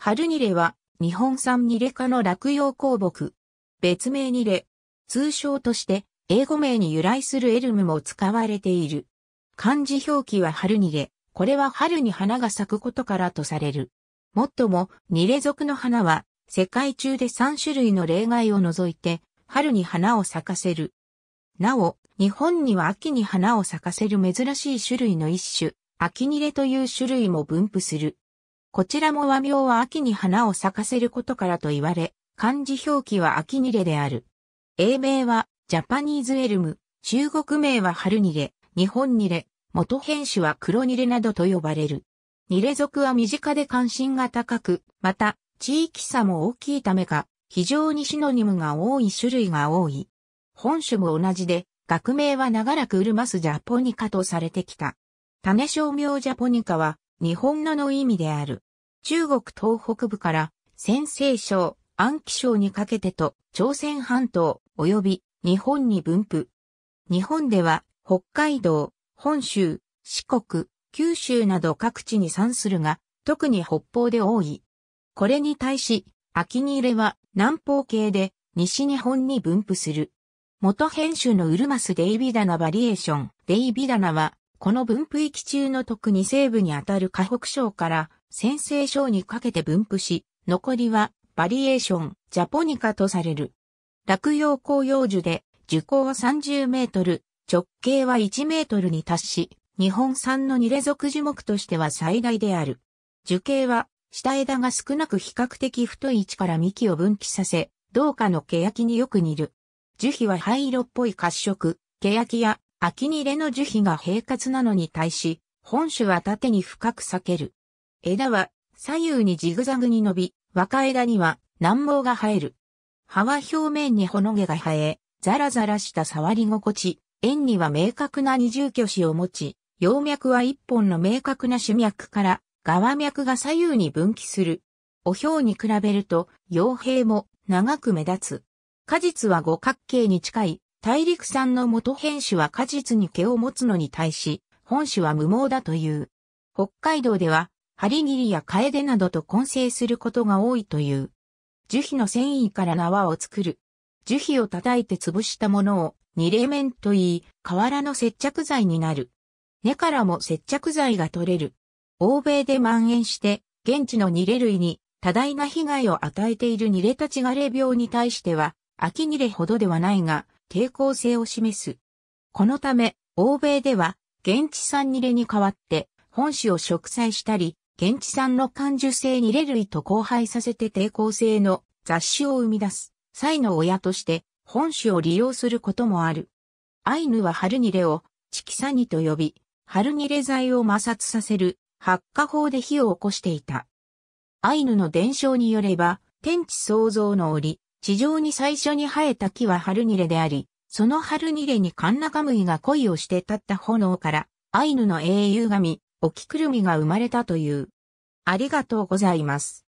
春ニレは、日本産ニレ科の落葉鉱木。別名ニレ。通称として、英語名に由来するエルムも使われている。漢字表記は春ニレ。これは春に花が咲くことからとされる。もっとも、ニレ属の花は、世界中で3種類の例外を除いて、春に花を咲かせる。なお、日本には秋に花を咲かせる珍しい種類の一種、秋ニレという種類も分布する。こちらも和名は秋に花を咲かせることからと言われ、漢字表記は秋にれである。英名はジャパニーズエルム、中国名は春にれ、日本にれ、元編種は黒にれなどと呼ばれる。にれ族は身近で関心が高く、また地域差も大きいためか、非常にシノニムが多い種類が多い。本種も同じで、学名は長らくウルマスジャポニカとされてきた。種商名ジャポニカは、日本名の意味である。中国東北部から、陝西省、安徽省にかけてと、朝鮮半島、及び日本に分布。日本では、北海道、本州、四国、九州など各地に産するが、特に北方で多い。これに対し、秋に入れは南方系で西日本に分布する。元編集のうますデイビダナバリエーション。デイビダナはこの分布域中の特に西部にあたる河北省から先西省にかけて分布し、残りはバリエーション、ジャポニカとされる。落葉紅葉樹で樹高は30メートル、直径は1メートルに達し、日本産のニレ属樹木としては最大である。樹形は下枝が少なく比較的太い位置から幹を分岐させ、同化の欅によく似る。樹皮は灰色っぽい褐色、欅や秋にレの樹皮が平滑なのに対し、本種は縦に深く裂ける。枝は左右にジグザグに伸び、若枝には軟毛が生える。葉は表面にほの毛が生え、ザラザラした触り心地、円には明確な二重虚子を持ち、葉脈は一本の明確な主脈から、側脈が左右に分岐する。お表に比べると、葉柄も長く目立つ。果実は五角形に近い大陸産の元変種は果実に毛を持つのに対し、本種は無毛だという。北海道では、ハリギリやカエデなどと混成することが多いという。樹皮の繊維から縄を作る。樹皮を叩いて潰したものを二レ面と言い、瓦の接着剤になる。根からも接着剤が取れる。欧米で蔓延して、現地のニレ類に多大な被害を与えているニレたち枯れ病に対しては、秋ニレほどではないが、抵抗性を示す。このため、欧米では、現地産ニレに代わって、本種を植栽したり、現地産の感受性ニレ類と交配させて抵抗性の雑種を生み出す、際の親として、本種を利用することもある。アイヌは春ニレを、チキサニと呼び、春ニレ剤を摩擦させる、発火法で火を起こしていた。アイヌの伝承によれば、天地創造の折、地上に最初に生えた木は春にれであり、その春にれにカンナカムイが恋をして立った炎から、アイヌの英雄神、オキクルミが生まれたという。ありがとうございます。